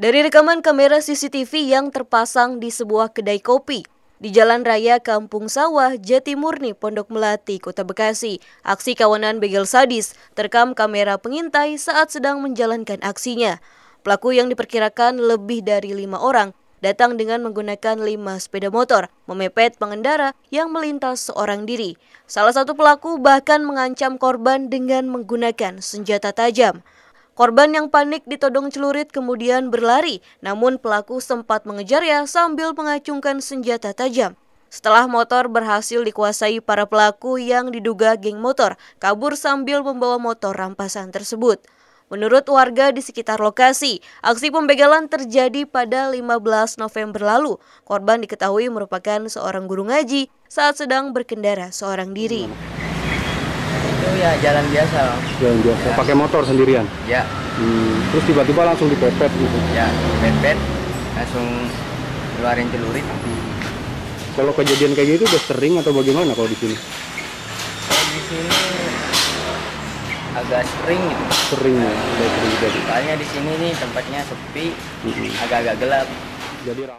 Dari rekaman kamera CCTV yang terpasang di sebuah kedai kopi di Jalan Raya Kampung Sawah, Jatimurni, Pondok Melati, Kota Bekasi, aksi kawanan begel sadis terekam kamera pengintai saat sedang menjalankan aksinya. Pelaku yang diperkirakan lebih dari lima orang datang dengan menggunakan lima sepeda motor, memepet pengendara yang melintas seorang diri. Salah satu pelaku bahkan mengancam korban dengan menggunakan senjata tajam. Korban yang panik ditodong celurit kemudian berlari, namun pelaku sempat mengejarnya sambil mengacungkan senjata tajam. Setelah motor berhasil dikuasai para pelaku yang diduga geng motor, kabur sambil membawa motor rampasan tersebut. Menurut warga di sekitar lokasi, aksi pembegalan terjadi pada 15 November lalu. Korban diketahui merupakan seorang guru ngaji saat sedang berkendara seorang diri ya jalan biasa bang. Jalan biasa. Ya. Pakai motor sendirian? Ya. Hmm. Terus tiba-tiba langsung dipepet gitu? Ya, dipepet. Langsung keluarin celurit. Kalau kejadian kayak gitu udah sering atau bagaimana kalau di sini? Kalau di sini agak sering gitu. Sering ya, sering Soalnya di sini nih tempatnya sepi, agak-agak hmm. gelap.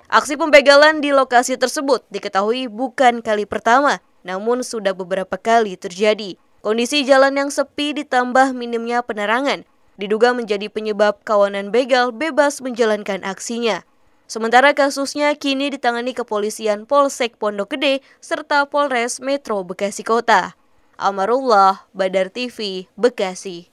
Aksi pembegalan di lokasi tersebut diketahui bukan kali pertama, namun sudah beberapa kali terjadi. Kondisi jalan yang sepi ditambah minimnya penerangan diduga menjadi penyebab kawanan begal bebas menjalankan aksinya. Sementara kasusnya kini ditangani kepolisian Polsek Pondok Gede serta Polres Metro Bekasi Kota. Amarullah, Badar TV, Bekasi.